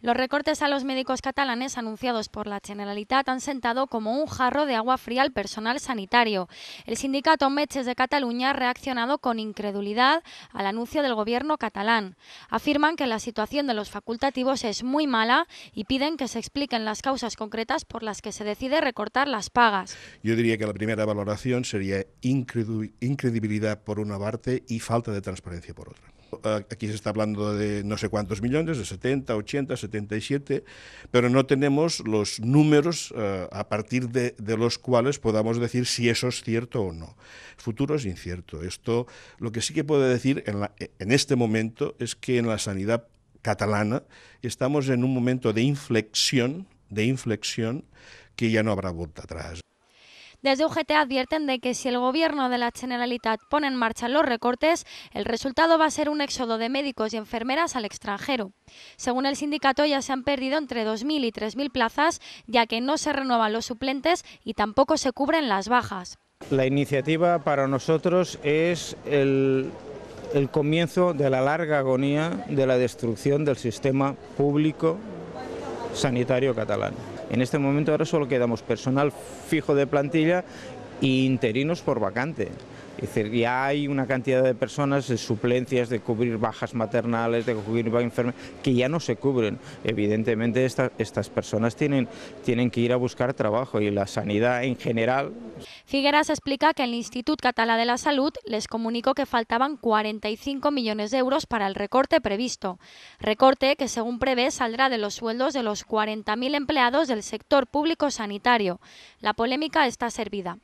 Los recortes a los médicos catalanes anunciados por la Generalitat han sentado como un jarro de agua fría al personal sanitario. El sindicato Meches de Cataluña ha reaccionado con incredulidad al anuncio del gobierno catalán. Afirman que la situación de los facultativos es muy mala y piden que se expliquen las causas concretas por las que se decide recortar las pagas. Yo diría que la primera valoración sería incredibilidad por una parte y falta de transparencia por otra. Eh, aquí se está hablando de no sé cuántos millones, de 70, 80, 77, pero no tenemos los números eh, a partir de, los cuales podamos decir si eso es cierto o no. El futuro es incierto. Esto, lo que sí que puedo decir en, en este momento es que en la sanidad catalana estamos en un momento de inflexión, de inflexión que ya no habrá vuelta atrás. Desde UGT advierten de que si el gobierno de la Generalitat pone en marcha los recortes, el resultado va a ser un éxodo de médicos y enfermeras al extranjero. Según el sindicato, ya se han perdido entre 2.000 y 3.000 plazas, ya que no se renuevan los suplentes y tampoco se cubren las bajas. La iniciativa para nosotros es el, el comienzo de la larga agonía de la destrucción del sistema público sanitario catalán. En este momento ahora solo quedamos personal fijo de plantilla y interinos por vacante. Es decir, ya hay una cantidad de personas de suplencias, de cubrir bajas maternales, de cubrir enfermedades, que ya no se cubren. Evidentemente estas personas tienen, tienen que ir a buscar trabajo y la sanidad en general. Figueras explica que el Instituto Català de la Salud les comunicó que faltaban 45 millones de euros para el recorte previsto. Recorte que, según prevé, saldrá de los sueldos de los 40.000 empleados del sector público sanitario. La polémica está servida.